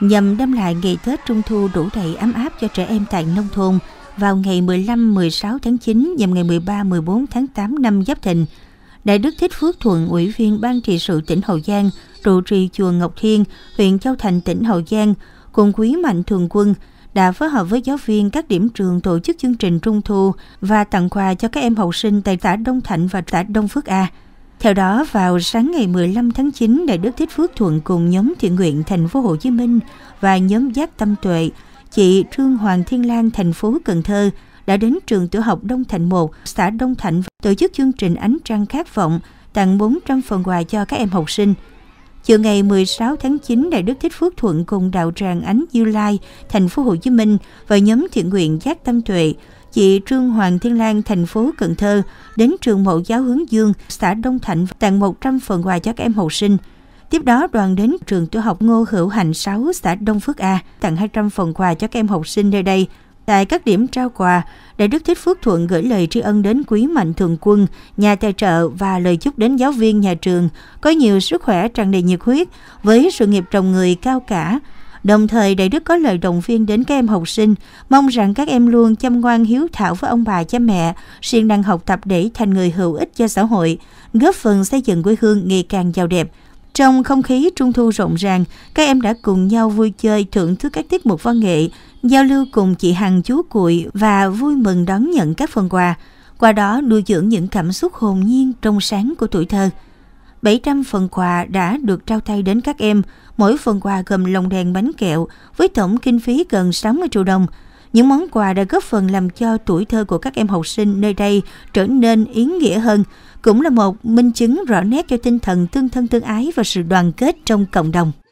nhằm đem lại ngày Tết Trung Thu đủ đầy ấm áp cho trẻ em tại nông thôn vào ngày 15-16 tháng 9 và ngày 13-14 tháng 8 năm Giáp Thìn. Đại đức Thích Phước Thuận, Ủy viên Ban trị sự tỉnh Hậu Giang, trụ trì chùa Ngọc Thiên, huyện Châu Thành, tỉnh Hậu Giang, cùng quý mạnh thường quân, đã phối hợp với giáo viên các điểm trường tổ chức chương trình trung thu và tặng quà cho các em học sinh tại xã Đông Thạnh và xã Đông Phước A. Theo đó, vào sáng ngày 15 tháng 9, Đại Đức Thích Phước Thuận cùng nhóm thiện nguyện thành phố Hồ Chí Minh và nhóm giác tâm tuệ, chị Trương Hoàng Thiên Lan thành phố Cần Thơ đã đến trường tiểu học Đông Thạnh 1, xã Đông Thạnh tổ chức chương trình ánh trăng khát vọng tặng 400 phần quà cho các em học sinh. Chiều ngày 16 tháng 9, Đại Đức Thích Phước Thuận cùng đạo tràng Ánh Diêu Lai, thành phố Hồ Chí Minh và nhóm thiện nguyện Giác Tâm Tuệ chị Trương Hoàng Thiên Lan, thành phố Cần Thơ, đến trường mẫu giáo Hướng Dương, xã Đông Thạnh tặng 100 phần quà cho các em học sinh. Tiếp đó, đoàn đến trường tiểu học Ngô Hữu Hạnh 6, xã Đông Phước A, tặng 200 phần quà cho các em học sinh nơi đây. Tại các điểm trao quà, Đại đức Thích Phước Thuận gửi lời tri ân đến quý mạnh thường quân, nhà tài trợ và lời chúc đến giáo viên nhà trường, có nhiều sức khỏe tràn đầy nhiệt huyết, với sự nghiệp trồng người cao cả, đồng thời Đại Đức có lời động viên đến các em học sinh, mong rằng các em luôn chăm ngoan hiếu thảo với ông bà cha mẹ, siêng năng học tập để thành người hữu ích cho xã hội, góp phần xây dựng quê hương ngày càng giàu đẹp. Trong không khí trung thu rộn ràng, các em đã cùng nhau vui chơi thưởng thức các tiết mục văn nghệ, giao lưu cùng chị Hằng chú Cụi và vui mừng đón nhận các phần quà, qua đó nuôi dưỡng những cảm xúc hồn nhiên trong sáng của tuổi thơ. 700 phần quà đã được trao tay đến các em, mỗi phần quà gồm lồng đèn bánh kẹo với tổng kinh phí gần 60 triệu đồng. Những món quà đã góp phần làm cho tuổi thơ của các em học sinh nơi đây trở nên ý nghĩa hơn, cũng là một minh chứng rõ nét cho tinh thần tương thân tương ái và sự đoàn kết trong cộng đồng.